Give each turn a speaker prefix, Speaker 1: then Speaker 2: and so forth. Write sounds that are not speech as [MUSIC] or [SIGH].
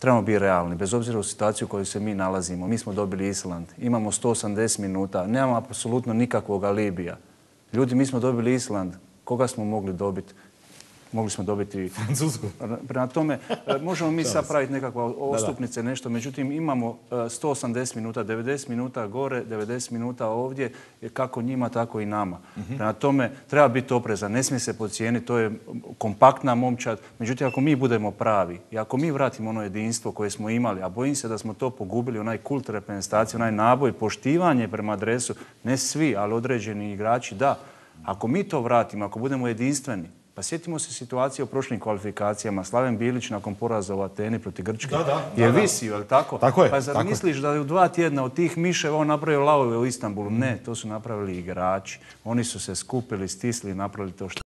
Speaker 1: trebamo biti realni, bez obzira u situaciju u kojoj se mi nalazimo. Mi smo dobili Island, imamo 180 minuta, nemamo apsolutno nikakvog alibija. Ljudi, mi smo dobili Island, koga smo mogli dobiti? mogli smo dobiti [LAUGHS] Francusku. Prema tome, e, možemo mi [LAUGHS] sapraviti nekakve ostupnice, nešto, međutim imamo 180 e, minuta, 90 minuta gore, 90 minuta ovdje, e, kako njima, tako i nama. Mhm. Prema tome, treba biti oprezan, ne smije se pocijeniti, to je kompaktna momčad, međutim ako mi budemo pravi i ako mi vratimo ono jedinstvo koje smo imali, a bojim se da smo to pogubili, onaj kult reprezentacije, onaj naboj, poštivanje prema adresu, ne svi, ali određeni igrači, da, ako mi to vratimo, ako budemo jedinstveni, pa sjetimo se situacije u prošlim kvalifikacijama. Slaven Bilić nakon poraza u Ateni proti Grčke je visio, je tako? tako je, pa zar misliš da je u dva tjedna od tih miševa on napravio lavove u Istanbulu? Ne, to su napravili igrači. Oni su se skupili, stisli i napravili to što